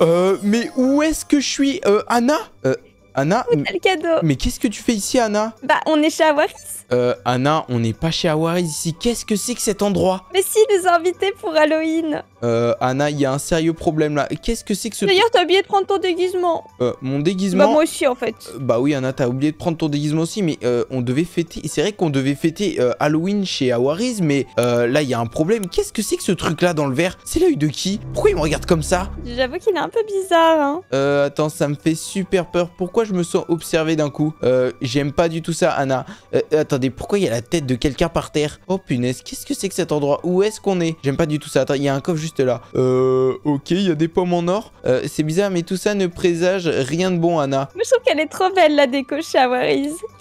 Euh, mais où est-ce que je suis euh, Anna euh, Anna le cadeau Mais qu'est-ce que tu fais ici, Anna Bah, on est chez Awaris euh, Anna, on n'est pas chez Awaris ici. Qu'est-ce que c'est que cet endroit Mais si, nous invités pour Halloween. Euh, Anna, il y a un sérieux problème là. Qu'est-ce que c'est que ce... D'ailleurs, t'as oublié de prendre ton déguisement. Euh, mon déguisement Bah moi aussi, en fait. Euh, bah oui, Anna, t'as oublié de prendre ton déguisement aussi, mais on devait fêter... C'est vrai qu'on devait fêter Halloween chez Hawaris. mais là, il y a un problème. Qu'est-ce que c'est que ce truc-là dans le verre C'est l'œil de qui Pourquoi il me regarde comme ça J'avoue qu'il est un peu bizarre, hein. Euh, attends, ça me fait super peur. Pourquoi je me sens observé d'un coup J'aime pas du tout ça, Anna. attends, pourquoi il y a la tête de quelqu'un par terre Oh punaise, qu'est-ce que c'est que cet endroit Où est-ce qu'on est, J'aime pas du tout ça. Attends, il y a un coffre juste là. Euh, ok, il y a des pommes en or. Euh, c'est bizarre, mais tout ça ne présage rien de bon, Anna. je trouve qu'elle est trop belle, la déco chez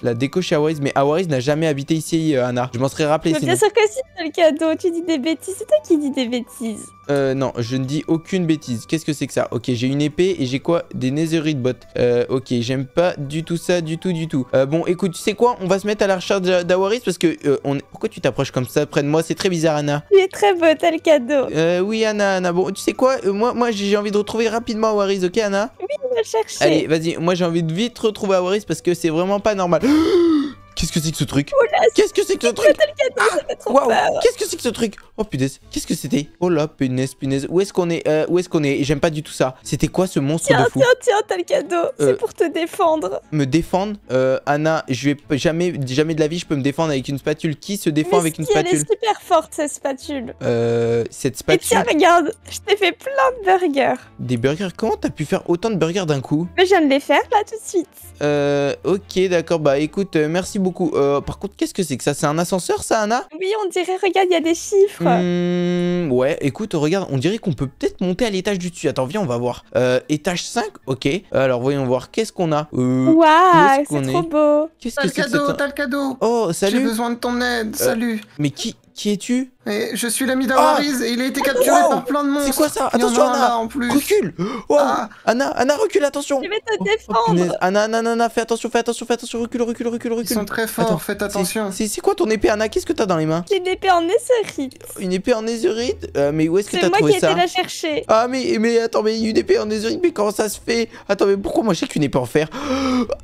La déco chez mais Awariz n'a jamais habité ici, euh, Anna. Je m'en serais rappelé. Mais bien sûr c'est le cadeau. Tu dis des bêtises. C'est toi qui dis des bêtises. Euh, non, je ne dis aucune bêtise. Qu'est-ce que c'est que ça Ok, j'ai une épée et j'ai quoi Des netherite bottes. Euh, ok, j'aime pas du tout ça, du tout, du tout. Euh, bon, écoute, tu sais quoi On va se mettre à la recherche d'Awaris parce que euh, on Pourquoi tu t'approches comme ça près de moi C'est très bizarre, Anna. Il est très beau, tel cadeau. Euh, oui, Anna, Anna. Bon, tu sais quoi euh, Moi, moi j'ai envie de retrouver rapidement Awaris, ok, Anna Oui, va chercher. Allez, vas-y. Moi, j'ai envie de vite retrouver Awaris parce que c'est vraiment pas normal. Qu'est-ce que c'est que ce truc oh Qu'est-ce que c'est que ce truc ah, bah, Qu'est-ce que c'est que ce truc Oh punaise, qu'est-ce que c'était Oh là, punaise, punaise. Où est-ce qu'on est, euh, Où est-ce qu'on est, J'aime pas du tout ça. C'était quoi ce monstre de fou Tiens, tiens, t'as le cadeau. c'est euh, pour te défendre. Me défendre euh, Anna, je vais jamais, jamais de la vie, je peux me défendre avec une spatule. Qui se défend avec une spatule Elle est super forte cette spatule. Euh, cette spatule. Et tiens, regarde, je t'ai fait plein de burgers. Des burgers Comment t'as pu faire autant de burgers d'un coup Mais je viens de les faire là tout de suite. Euh, ok, d'accord. Bah écoute, euh, merci beaucoup. Euh, par contre, qu'est-ce que c'est que ça C'est un ascenseur, ça, Anna Oui, on dirait, regarde, il y a des chiffres. Mmh, ouais, écoute, regarde, on dirait qu'on peut peut-être monter à l'étage du dessus. Attends, viens, on va voir. Euh, étage 5, ok. Alors, voyons voir, qu'est-ce qu'on a euh, Waouh, c'est trop beau. c'est le cadeau, t'as le cadeau. Oh, salut. J'ai besoin de ton aide, salut. Mais qui, qui es-tu Je suis l'ami d'Awariz ah et il a été capturé par plein de monstres. C'est quoi ça Attention, Anna, en plus. recule ah. Anna, Anna, recule, attention Je vais te oh, oh, défendre Anna, Anna, Anna, fais attention, fais attention, fais attention, recule, recule, recule, recule. Ils sont très forts, faites attention. C'est quoi ton épée, Anna Qu'est-ce que t'as dans les mains J'ai une épée en éserite. Une épée en éserite euh, Mais où est-ce que t'as trouvé ça C'est moi qui ai été la chercher. Ah, mais, mais attends, mais une épée en netherite, mais comment ça se fait Attends, mais pourquoi moi j'ai qu'une épée en fer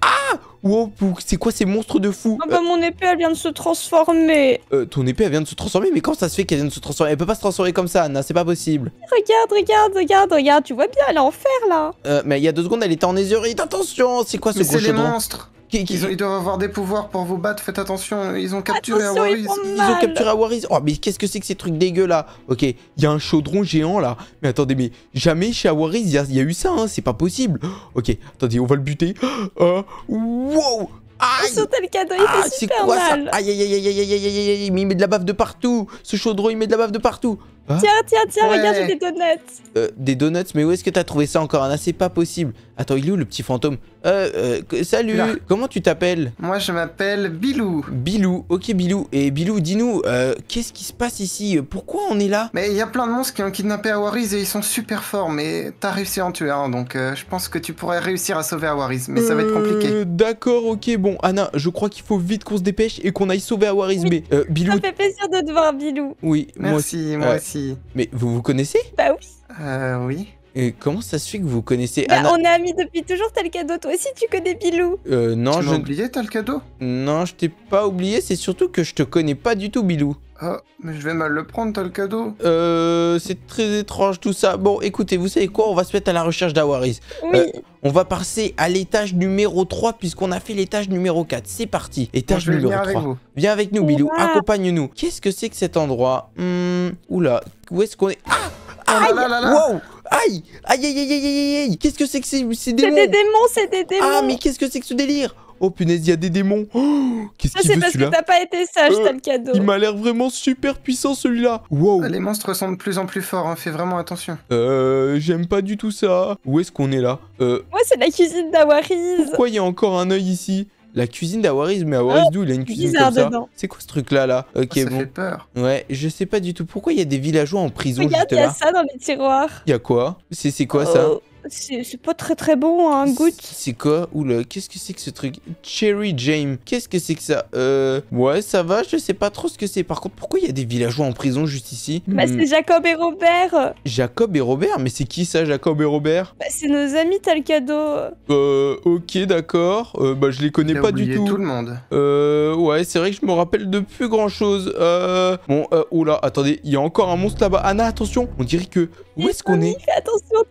Ah Wow, c'est quoi ces monstres de fou Ah bah mon épée elle vient de se transformer euh, Ton épée elle vient de se transformer Mais quand ça se fait qu'elle vient de se transformer Elle peut pas se transformer comme ça Anna, c'est pas possible Regarde, regarde, regarde, regarde, tu vois bien, elle est en fer là euh, Mais il y a deux secondes elle était en Ezurite attention C'est quoi ce gros ils, doivent avoir des pouvoirs pour vous battre, faites attention, ils ont capturé Awariz. Ils, ont capturé Awariz Oh, mais qu'est-ce que c'est que ces trucs dégueux là Ok, il y a un chaudron géant là. Mais attendez, mais jamais chez Awariz il y, a eu ça, hein, c'est pas possible. Ok, attendez, on va le buter. Oh, wow Aïe sautait oh, le cadeau, il ah, aïe aïe quoi, Ça aïe, aïe, aïe, aïe, aïe, aïe, aïe, aïe, il met de la baffe de partout. Ce chaudron, il met de la baffe de partout. Hein tiens, tiens, tiens, regarde, j'ai des donuts. Euh, des donuts, mais où est-ce que t'as trouvé ça encore Anna c'est pas possible. Attends, il est où le petit fantôme euh, euh salut, comment tu t'appelles Moi, je m'appelle Bilou. Bilou, ok Bilou. Et Bilou, dis-nous, euh, qu'est-ce qui se passe ici Pourquoi on est là Mais il y a plein de monstres qui ont kidnappé Awaris et ils sont super forts, mais t'as réussi à en tuer donc je pense que tu pourrais réussir à sauver Awaris mais ça va être compliqué. D'accord, ok, bon, Anna, je crois qu'il faut vite qu'on se dépêche et qu'on aille sauver Awaris mais Bilou... Ça fait plaisir de te voir, Bilou. Oui, moi aussi. Moi aussi. Mais vous vous connaissez Bah oui. Euh, oui. Et comment ça se fait que vous connaissez bah, On est amis depuis toujours, t'as le cadeau. Toi aussi, tu connais Bilou. Euh, non, tu je. oublié, t'as le cadeau Non, je t'ai pas oublié. C'est surtout que je te connais pas du tout, Bilou. Ah, mais je vais mal le prendre, t'as le cadeau. Euh, c'est très étrange tout ça. Bon, écoutez, vous savez quoi On va se mettre à la recherche d'Awaris. Euh, on va passer à l'étage numéro 3 puisqu'on a fait l'étage numéro 4. C'est parti. Étage numéro 3. Viens avec nous, Bilou. Accompagne-nous. Qu'est-ce que c'est que cet endroit hum, Oula, où est-ce qu'on est, Ah, ah, ah là, là, là, wow Aïe Aïe aïe aïe aïe aïe, Qu'est-ce que c'est que ces, ces démons C'est des ah, démons, c'est des démons Ah mais qu'est-ce que c'est que ce délire Oh punaise, il y a des démons. Oh, qu'est-ce qu'il veut celui-là C'est parce que t'as pas été sage, euh, t'as le cadeau. Il m'a l'air vraiment super puissant celui-là. Wow. Les monstres sont de plus en plus forts, hein. fais vraiment attention. Euh, j'aime pas du tout ça. Où est-ce qu'on est là euh... Moi, c'est la cuisine d'Awariz. Pourquoi il y a encore un œil ici la cuisine d'Awariz, mais Awariz oh, d'où il a une cuisine comme ça C'est quoi ce truc là là oh, ça Fait peur. Ouais, je sais pas du tout pourquoi il y a des villageois en prison Regarde, juste là. Regarde, il y a ça dans les tiroirs. Il y a quoi C'est quoi ça c'est pas très très bon, un hein, goût C'est quoi Oula, qu'est-ce que c'est que ce truc Cherry james qu'est-ce que c'est que ça Euh... Ouais, ça va, je sais pas trop ce que c'est. Par contre, pourquoi il y a des villageois en prison juste ici Bah, hmm. c'est Jacob et Robert Jacob et Robert Mais c'est qui ça, Jacob et Robert Bah, c'est nos amis, t'as le cadeau Euh... Ok, d'accord. Euh, bah, je les connais pas du tout. tout le monde. Euh... Ouais, c'est vrai que je me rappelle de plus grand-chose. Euh... Bon, euh... Oula, attendez, il y a encore un monstre là-bas. Anna, attention On dirait que... Où est-ce qu'on est, est Attention,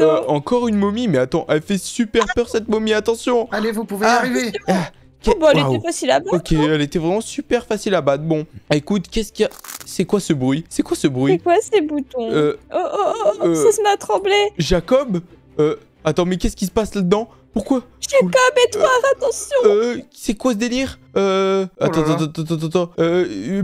euh, encore une momie, mais attends, elle fait super peur cette momie, attention. Allez, vous pouvez ah. arriver. Ah, oh, bah, elle était facile à battre. Ok, hein. elle était vraiment super facile à battre. Bon, écoute, qu'est-ce qu'il y a C'est quoi ce bruit C'est quoi ce bruit C'est quoi ces boutons euh, Oh, oh, oh, oh, oh euh, ça se met à trembler. Jacob Attends, mais qu'est-ce qui se passe là-dedans pourquoi Jacob et toi, attention C'est quoi ce délire Attends, attends, attends, attends,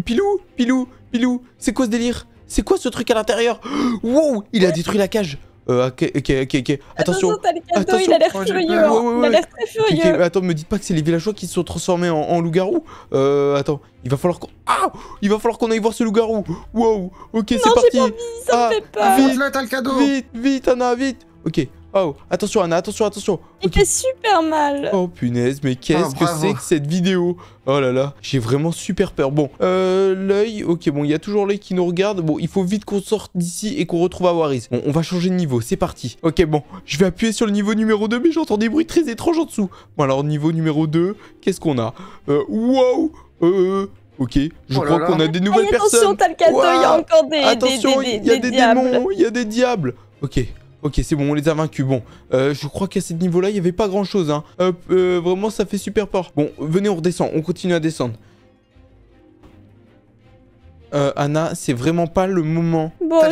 Pilou Pilou Pilou C'est quoi ce délire C'est quoi ce truc à l'intérieur Wow Il a détruit la cage euh, ok, ok, ok. Ah, attention, attention, il a l'air furieux. Hein. Il a l'air très furieux. Attends, me dites pas que c'est les villageois qui se sont transformés en, loups loup-garou. Euh, attends, il va falloir qu'on. Ah Il va falloir qu'on aille voir ce loup-garou. Wow, ok, c'est parti. Pas ça ah, fait Vite, Vite, vite, Anna, vite. Ok, attention Anna, attention, attention. Il fait super mal. Oh punaise, mais qu'est-ce ah, que c'est que cette vidéo Oh là là, j'ai vraiment super peur. Bon, euh, l'œil, ok, bon, il y a toujours l'œil qui nous regarde. Bon, il faut vite qu'on sorte d'ici et qu'on retrouve Awaris. Bon, on va changer de niveau, c'est parti. Ok, bon, je vais appuyer sur le niveau numéro 2, mais j'entends des bruits très étranges en dessous. Bon, alors, niveau numéro 2, qu'est-ce qu'on a Euh, wow Euh, Ok, je oh crois qu'on a des nouvelles personnes. Attention, il y a encore des, Attention, il y a des démons, il y a des diables. Ok, Ok, c'est bon, on les a vaincus. Bon, euh, je crois qu'à ce niveau-là, il n'y avait pas grand-chose. Hein. Euh, vraiment, ça fait super peur. Bon, venez, on redescend. On continue à descendre. Euh, Anna, c'est vraiment pas le moment. Bon, moi,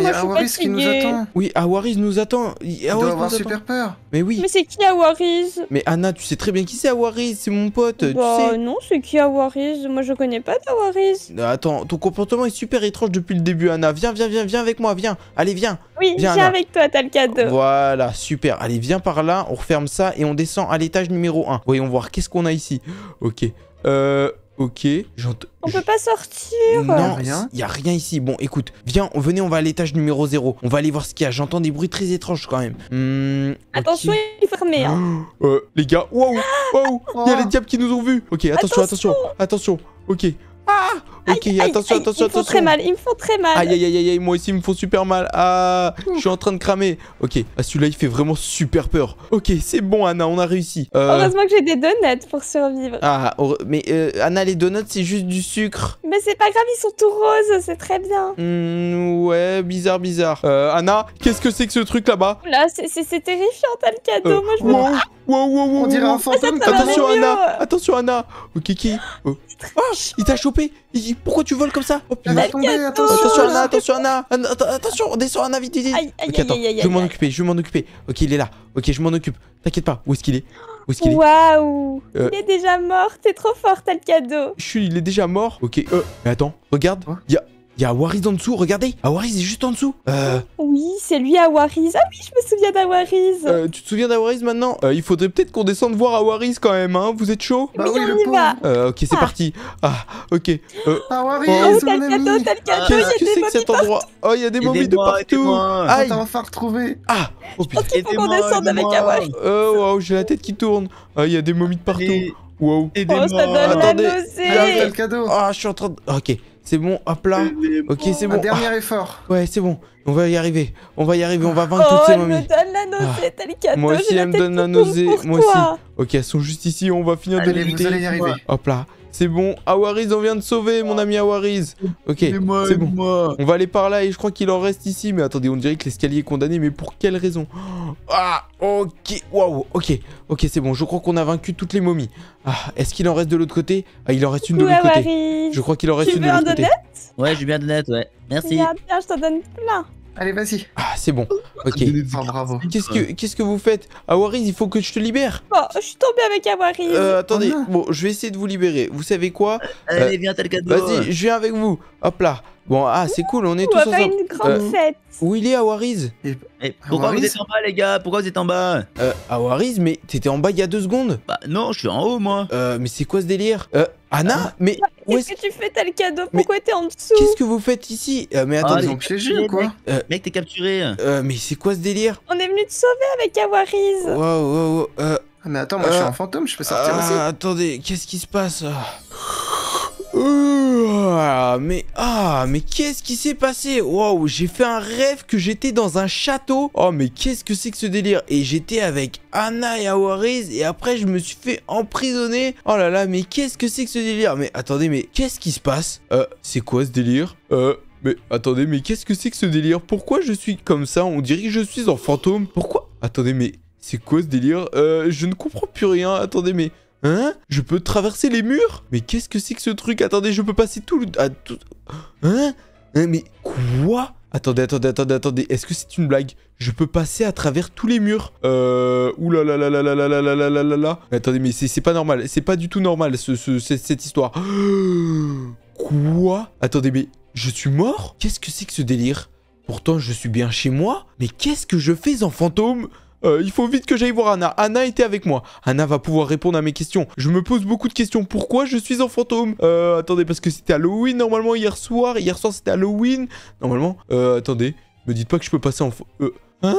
y a fatiguée. qui nous attend. Oui, Awaris nous attend. Il, doit avoir super peur. Mais oui. Mais c'est qui Awaris Mais Anna, tu sais très bien qui c'est Awaris, c'est mon pote. Bah, non, c'est qui Awaris Moi, je connais pas d'Awaris. Euh, attends, ton comportement est super étrange depuis le début, Anna. Viens, viens, viens, viens avec moi, viens. Allez, viens. Oui, viens, avec toi, t'as le cadeau. Voilà, super. Allez, viens par là, on referme ça et on descend à l'étage numéro 1. Voyons voir, qu'est-ce qu'on a ici Ok. Euh... Ok, j'entends. On peut pas sortir Non, rien. Il y a rien ici. Bon, écoute, viens, venez, on va à l'étage numéro 0. On va aller voir ce qu'il y a. J'entends des bruits très étranges quand même. Hmm, attention, il est fermé. Hein. euh, les gars, waouh, waouh, il y a oh. les diables qui nous ont vus. Ok, attention, attention. attention. Ok, ah Ok, aïe, attention, aïe, attention, attention. Ils me font très mal, ils me font très mal. Aïe, aïe, aïe, moi aussi, ils me font super mal. Ah, je suis en train de cramer. Ok, ah, celui-là, il fait vraiment super peur. Ok, c'est bon, Anna, on a réussi. Euh, Heureusement que j'ai des donuts pour survivre. Ah, mais euh, Anna, les donuts, c'est juste du sucre. Mais c'est pas grave, ils sont tout roses, c'est très bien. Hmm, ouais, bizarre, bizarre. Euh, Anna, qu'est-ce que c'est que ce truc là-bas Là, c'est terrifiant, t'as le cadeau. Euh, moi, je on dirait un fantôme. attention, Anna, attention, Anna. Ok, qui Oh, il t'a chopé il... Pourquoi tu voles comme ça oh, putain. Attention Anna, attention Anna Attention, on descend Anna, vite, vite, vite. Ok, attends, je vais m'en occuper, je vais m'en occuper. Ok, il est là. Ok, je m'en occupe. T'inquiète pas, où est-ce qu'il est, Où est-ce qu'il est Waouh il, il euh. est déjà mort, t'es trop fort, t'as le cadeau. Je suis, il est déjà mort. Ok, euh, mais attends, regarde, il y a... Il y a Awaris en dessous, regardez Awaris ah, est juste en dessous euh... Oui, c'est lui Awaris Ah oui, je me souviens d'Awaris euh, Tu te souviens d'Awaris maintenant euh, Il faudrait peut-être qu'on descende voir Awaris quand même, hein Vous êtes chaud bah oui, on y va euh, Ok, c'est ah. parti Ah, ok Awaris, euh, oh, oh le cadeau, cadeau Qu'est-ce que c'est que cet endroit Oh, il y a des momies de partout Aïe On enfin retrouvé Ah Oh putain qu'il faut qu'on descende avec Awaris Oh, euh, wow, j'ai la tête qui tourne Ah, il y a des momies de partout Wow Oh, ça donne la nausée Ah, je suis en train de... Ok c'est bon, hop là. Ok, c'est bon. dernier ah. effort. Ouais, c'est bon. On va y arriver. On va y arriver. On va vaincre toutes oh, ces mamies. Ah. me donne la nausée. Moi aussi, elle me donne la nausée. Moi aussi. Ok, elles sont juste ici. On va finir de les lutter. Vous allez y arriver. Hop là. C'est bon. Awariz, on vient de sauver, mon ami Awariz. Ok, c'est bon. On va aller par là et je crois qu'il en reste ici. Mais attendez, on dirait que l'escalier est condamné, mais pour quelle raison Ah, ok. Waouh, ok. Ok, c'est bon. Je crois qu'on a vaincu toutes les momies. Ah, est-ce qu'il en reste de l'autre côté Ah, il en reste une de l'autre côté. Je crois qu'il en reste une de l'autre côté. Ouais, j'ai bien de ouais. Merci. Bien, je donne plein. Allez, vas-y. Ah, c'est bon. Ok. Ah, bravo. Qu'est-ce que, qu'est-ce que vous faites Awariz, il faut que je te libère. Oh, je suis tombé avec Awariz. Euh, attendez, oh bon, je vais essayer de vous libérer. Vous savez quoi euh, Allez, viens, t'as le cadeau. Vas-y, je viens avec vous. Hop là. Bon, ah, c'est cool, on est tous ensemble. On va faire une grande euh, fête. Où il est, Awariz Pourquoi vous êtes en bas, les gars Pourquoi vous êtes en bas euh, Awariz, mais t'étais en bas il y a deux secondes Bah non, je suis en haut, moi. Euh, mais c'est quoi ce délire Euh, Anna, ah. mais. Qu'est-ce que tu fais T'as le cadeau Pourquoi t'es en dessous Qu'est-ce que vous faites ici euh, Mais ah, attendez. Ah, ils ont piégé ou quoi euh, Mec, t'es capturé. Euh, mais c'est quoi ce délire On est venu te sauver avec Awariz. Waouh, waouh, waouh. Ah, mais attends, moi je suis un fantôme, je peux sortir aussi. Attendez, qu'est-ce qui se passe mais ah, mais qu'est-ce qui s'est passé Waouh, j'ai fait un rêve que j'étais dans un château. Oh, mais qu'est-ce que c'est que ce délire Et j'étais avec Anna et Awariz et après je me suis fait emprisonner. Oh là là, mais qu'est-ce que c'est que ce délire Mais attendez, mais qu'est-ce qui se passe Euh, c'est quoi ce délire euh, mais attendez, mais qu'est-ce que c'est que ce délire Pourquoi je suis comme ça On dirait que je suis en fantôme. Pourquoi Attendez, mais c'est quoi ce délire Euh, je ne comprends plus rien. Attendez, mais Hein Je peux traverser les murs Mais qu'est-ce que c'est que ce truc Attendez, je peux passer tout le... Hein, Mais quoi Attendez, attendez, attendez, attendez. Est-ce que c'est une blague Je peux passer à travers tous les murs Euh... Oula là là Attendez, mais c'est pas normal. C'est pas du tout normal, cette histoire. Quoi Attendez, mais je suis mort Qu'est-ce que c'est que ce délire Pourtant, je suis bien chez moi. Mais qu'est-ce que je fais en fantôme euh, il faut vite que j'aille voir Anna. Anna était avec moi. Anna va pouvoir répondre à mes questions. Je me pose beaucoup de questions. Pourquoi je suis en fantôme euh, Attendez, parce que c'était Halloween normalement hier soir. Hier soir c'était Halloween. Normalement. Euh, attendez. Me dites pas que je peux passer en... Euh, hein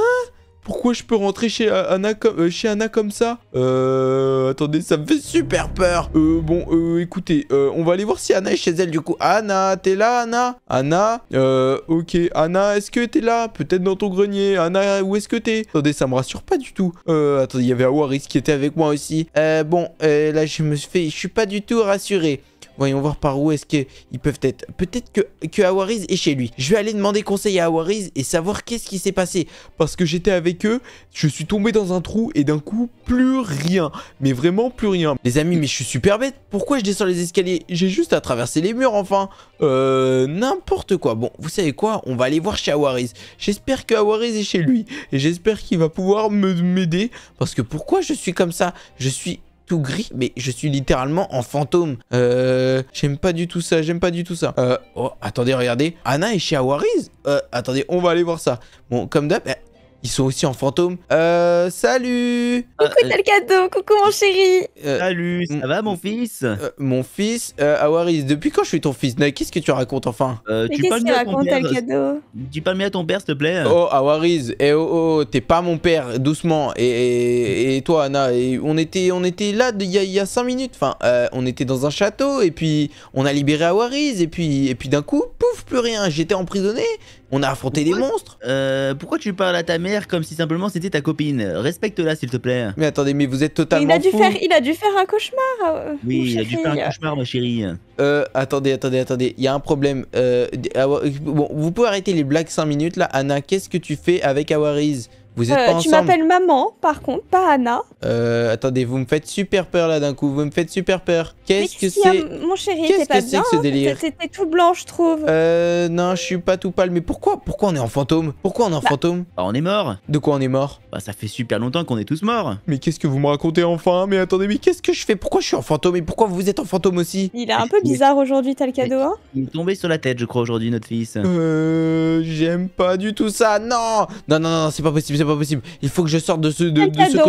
pourquoi je peux rentrer chez euh, Anna, comme, euh, chez Anna comme ça Euh... Attendez, ça me fait super peur. Euh, bon, euh, écoutez, on va aller voir si Anna est chez elle du coup. Anna, t'es là, Anna Anna Euh... Ok, Anna, est-ce que t'es là Peut-être dans ton grenier. Anna, où est-ce que t'es Attendez, ça me rassure pas du tout. Euh... Attendez, il y avait Awaris qui était avec moi aussi. Euh, bon, là, je me fais... Je suis pas du tout rassuré. Voyons voir par où est-ce qu'ils peuvent être. Peut-être que, que Awariz est chez lui. Je vais aller demander conseil à Awariz et savoir qu'est-ce qui s'est passé. Parce que j'étais avec eux, je suis tombé dans un trou et d'un coup, plus rien. Mais vraiment plus rien. Les amis, mais je suis super bête. Pourquoi je descends les escaliers J'ai juste à traverser les murs, enfin. Euh, n'importe quoi. Bon, vous savez quoi On va aller voir chez Awariz. J'espère que Awariz est chez lui. Et j'espère qu'il va pouvoir m'aider. Parce que pourquoi je suis comme ça Je suis tout gris, mais je suis littéralement en fantôme. Euh, j'aime pas du tout ça, j'aime pas du tout ça. Euh, oh, attendez, regardez. Anna est chez Awariz. Euh, attendez, on va aller voir ça. Bon, comme d'hab, ils sont aussi en fantôme. Euh, salut Coucou euh, le Talcado, coucou mon chéri euh, Salut, ça va mon fils euh, Mon fils Awaris, depuis quand je suis ton fils Qu'est-ce que tu racontes enfin Tu parles pas à ton père. Tu pas à ton père, s'il te plaît. Oh Awaris, eh oh, oh, oh t'es pas mon père, doucement. Et, et, toi Anna, on, était, on était là il y, y, a 5 minutes. Enfin, on était dans un château et puis on a libéré Awaris et puis, et puis d'un coup, pouf, plus rien. J'étais emprisonné on a affronté des monstres euh, Pourquoi tu parles à ta mère comme si simplement c'était ta copine Respecte-la s'il te plaît. Mais attendez, mais vous êtes totalement. il a dû, Faire, il a dû faire un cauchemar. Euh, oui, il a dû faire un cauchemar, ma chérie. Euh, attendez, attendez, attendez. Il y a un problème. Euh, ah, bon, vous pouvez arrêter les blagues 5 minutes là. Anna, qu'est-ce que tu fais avec Awariz vous euh, Tu m'appelles maman, par contre, pas Anna. Euh, attendez, vous me faites super peur là d'un coup. Vous me faites super peur. Qu'est-ce que c'est Mon chéri, qu'est-ce que c'est que ce hein, délire c'était tout blanc, je trouve. Euh, non, je suis pas tout pâle. Mais pourquoi Pourquoi on est en fantôme Pourquoi on est en bah, fantôme bah, On est mort. De quoi on est mort Bah, ça fait super longtemps qu'on est tous morts. Mais qu'est-ce que vous me racontez enfin Mais attendez, mais qu'est-ce que je fais Pourquoi je suis en fantôme Et pourquoi vous êtes en fantôme aussi Il est un peu bizarre aujourd'hui, t'as cadeau. Hein Il est tombé sur la tête, je crois, aujourd'hui, notre fils. Euh, j'aime pas du tout ça. Non, non, non, non c'est pas possible possible. Il faut que je sorte de ce, de, ce cauchemar. Reviens là,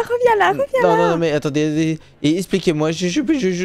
reviens là, reviens là. Non, non, mais attendez, et expliquez-moi. Je,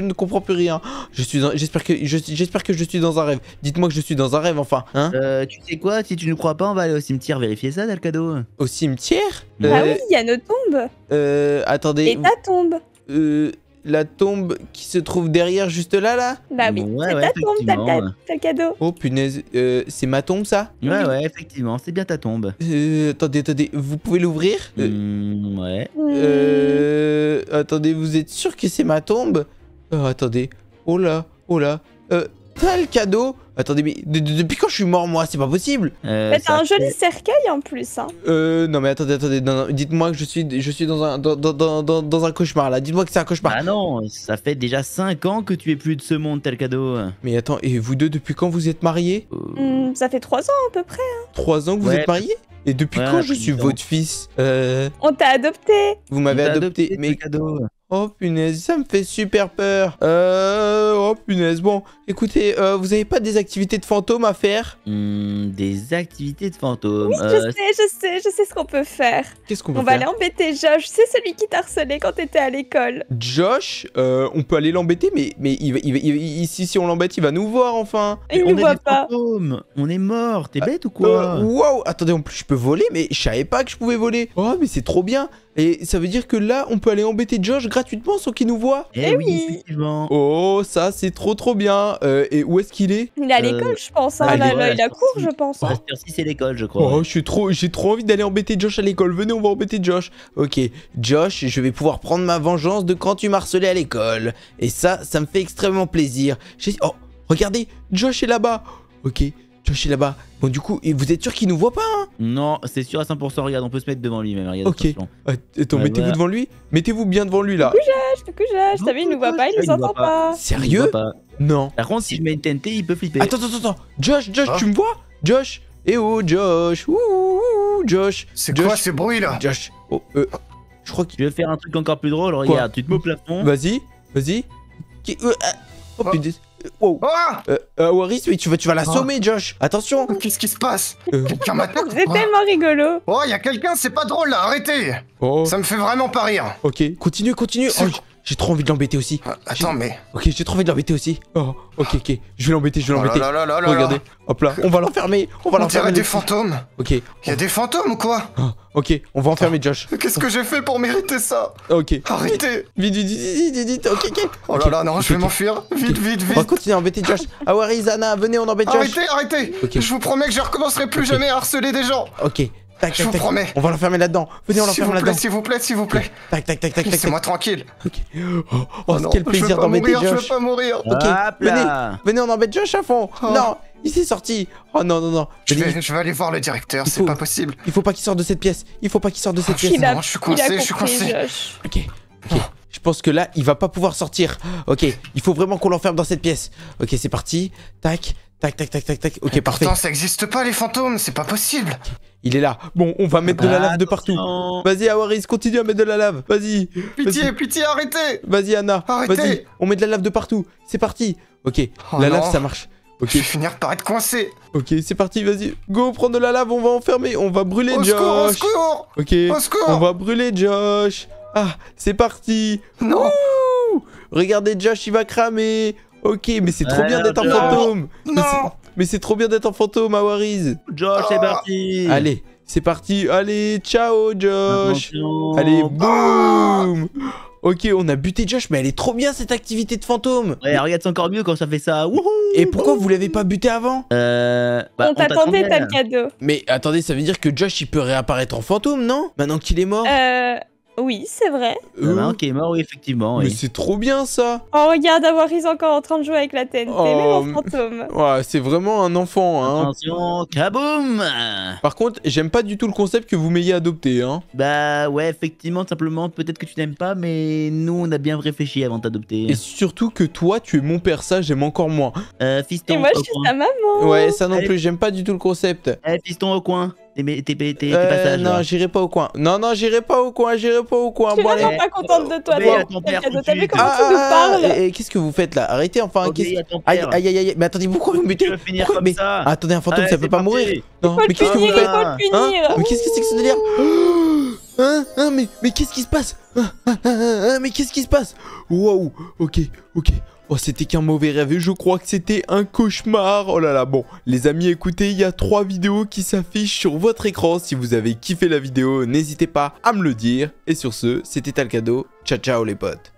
ne comprends plus rien. Je suis, j'espère que, j'espère que je suis dans un rêve. Dites-moi que je suis dans un rêve, enfin. Hein. Euh, tu sais quoi Si tu ne crois pas, on va aller au cimetière vérifier ça, Dalcado. Au cimetière Bah oui, il y a nos tombes. Euh, attendez. Et ta tombe. Euh, la tombe qui se trouve derrière juste là là Bah oui, c'est ta tombe, t'as le, cadeau. Oh punaise, euh, c'est ma tombe ça Ouais ouais, effectivement, c'est bien ta tombe. Euh, attendez, attendez, vous pouvez l'ouvrir hmm, euh, Ouais. attendez, vous êtes sûr que c'est ma tombe oh, attendez, oh là, oh là. Euh, tel cadeau Attendez, mais depuis quand je suis mort, moi C'est pas possible euh, Mais t'as un joli cercueil en plus, hein. Euh, non, mais attendez, attendez, dites-moi que je suis, je suis dans, un, dans, un cauchemar, là. Dites-moi que c'est un cauchemar. Ah non, ça fait déjà 5 ans que tu es plus de ce monde, tel cadeau. Mais attends, et vous deux, depuis quand vous êtes mariés euh, hmm, Ça fait 3 ans à peu près. Hein. 3 ans que vous êtes mariés et depuis quand je suis votre fils euh... On t'a adopté Vous m'avez adopté, adopté, mais... Oh punaise, ça me fait super peur. Euh... Oh punaise, bon. Écoutez, euh, vous avez pas des activités de fantômes à faire hmm, Des activités de fantômes oui, Je euh, sais, je sais, je sais ce qu'on peut faire. Qu'est-ce qu'on peut faire On va aller embêter Josh, c'est celui qui harcelé quand t'étais à l'école. Josh euh, On peut aller l'embêter, mais, mais il si, on l'embête, il va nous voir enfin. Il nous on voit pas. On est mort, t'es ah, bête ou quoi Wow, attendez, en plus je peux voler, mais je savais pas que je pouvais voler. Oh, mais c'est trop bien. Et ça veut dire que là, on peut aller embêter Josh gratuitement sans qu'il nous voit Eh, eh oui Oh, ça, c'est trop trop bien euh, Et où est-ce qu'il est, Il est à euh, l'école, je pense. Hein. il a cours, je pense. hein. c'est l'école, je crois. Oh, je suis trop, j'ai trop envie d'aller embêter Josh à l'école. Venez, on va embêter Josh. Ok, Josh, je vais pouvoir prendre ma vengeance de quand tu m'as harcelé à l'école. Et ça, ça me fait extrêmement plaisir. Oh, regardez, Josh est là-bas. Ok, Josh est là-bas. Bon, du coup, vous êtes sûr qu'il nous voit pas hein Non, c'est sûr à 100%. Regarde, on peut se mettre devant lui même. Regarde, ok. Attends, ah, mettez-vous devant lui. Mettez-vous bien devant lui là. Coucou Josh, coucou Josh. T'as vu, il nous voit pas, il nous entend pas. Sérieux Non. Par contre, si je mets une TNT, il peut flipper. Attends, attends, attends. Josh, Josh, hein tu me vois Josh Eh oh, Josh. Ouh, Josh. C'est quoi ce bruit là Josh. Oh, euh. Je crois que. Je vais faire un truc encore plus drôle. Regarde, tu te mets au plafond. Vas-y, vas-y. Euh, ah. oh, hein Oh Oh euh, euh Waris, oui, tu vas, tu vas l'assommer, sommer, ah. Josh. Attention. Oh, qu'est-ce qui se passe euh. Quelqu'un m'attaque C'est tellement rigolo. Oh, il y quelqu'un, c'est pas drôle là, arrêtez. Oh. Ça me fait vraiment pas rire. Ok, continue, continue. J'ai trop envie de l'embêter aussi. Ah, attends, mais. Ok, j'ai trop envie de l'embêter aussi. Oh, ok, ok. Je vais l'embêter, je vais oh l'embêter. Oh Regardez. Hop là, on va l'enfermer. On va l'enfermer. des fantômes. Ok. Il y a des fantômes ou quoi ah, Ok, on va enfermer Josh. Qu'est-ce que j'ai fait pour mériter ça Ok. Arrêtez. Vite, vite, vite, vite, Ok, ok. Oh là là, non, je vais m'enfuir. Vite, vite, vite. On va continuer à embêter Josh. Ah ouais, venez, on embête Josh. Arrêtez, arrêtez. Je vous promets que je recommencerai plus jamais à harceler des gens. Ok je vous promets. On va l'enfermer là-dedans. Venez, on l'enferme là-dedans. S'il vous plaît, s'il vous plaît. Tac, tac, tac, tac. Laissez-moi tranquille. Oh, oh, oh quel plaisir d'embêter Josh. Je veux pas mourir. Ok. Venez, venez, on embête Josh à fond. Oh. Non, il s'est sorti. Oh non, non, non. Je vais, aller voir le directeur. C'est pas possible. Il faut pas qu'il sorte de cette pièce. Il faut pas qu'il sorte de cette pièce. Non, je suis coincé, je suis coincé. Ok. Ok. Je pense que là, il va pas pouvoir sortir. Ok, il faut vraiment qu'on l'enferme dans cette pièce. Ok, c'est parti. Tac, Tac, tac, tac, tac, tac. Ok, Pourtant, ça n'existe pas, les fantômes, c'est pas possible. Il est là. Bon, on va mettre de la bah, lave de partout. Vas-y, Awaris, continue à mettre de la lave. Vas-y. Pitié, pitié, arrêtez. Vas-y, Anna. vas on met de la lave de partout. C'est parti. Ok, oh la lave, ça marche. Je vais finir par être coincé. Ok, c'est parti, vas-y. Go, prends de la lave, on va enfermer. On va brûler Josh. Secours, au Ok. On va brûler Josh. Ah, c'est parti. Non. Regardez, Josh, il va cramer. Ok, mais c'est trop, bien d'être un fantôme Non Mais c'est trop bien d'être en fantôme, Awariz Josh, c'est parti Allez, c'est parti Allez, ciao, Josh Allez, ah. boum Ok, on a buté Josh, mais elle est trop bien cette activité de fantôme. Ouais, regarde, c'est encore mieux quand ça fait ça. Et pourquoi vous l'avez pas buté avant Euh. Bah, on t'attendait, t'as le cadeau. Mais attendez, ça veut dire que Josh il peut réapparaître en fantôme, non Maintenant qu'il est mort. Euh. Oui, c'est vrai. Ok, euh, y qui est mort, oui, effectivement. Mais c'est trop bien ça Oh, regarde, ils encore en train de jouer avec la TNT, C'est même en fantôme. Ouais, c'est vraiment un enfant, hein. Attention, kaboum Par contre, j'aime pas du tout le concept que vous m'ayez adopté, hein. Bah ouais, effectivement, simplement, peut-être que tu n'aimes pas, mais nous, on a bien réfléchi avant d'adopter. Et surtout que toi, tu es mon père, ça, j'aime encore moins. Euh, fiston. Et moi, je suis ta maman. Ouais, ça non plus, j'aime pas du tout le concept. Eh, fiston au coin tes, euh, Non, j'irai pas au coin. Non, non, j'irai pas au coin, j'irai pas au coin. Je suis vraiment pas contente de toi. T'as vu comment tu nous ah, ah, parles ah, Et qu'est-ce que vous faites là Arrêtez enfin. Aïe, aïe, aïe. Mais attendez, pourquoi vous me mettez. attendez, un fantôme, ça peut pas mourir. Non, mais qu'est-ce que vous faites hein? Mais qu'est-ce que c'est que ce délire oh hein? Hein? hein Hein Mais qu'est-ce qui se passe Mais qu'est-ce qui se passe Wow Ok, ok. Oh, c'était qu'un mauvais rêve je crois que c'était un cauchemar. Oh là là, bon, les amis, écoutez, il y a trois vidéos qui s'affichent sur votre écran. Si vous avez kiffé la vidéo, n'hésitez pas à me le dire. Et sur ce, c'était Talcado. Ciao, ciao les potes.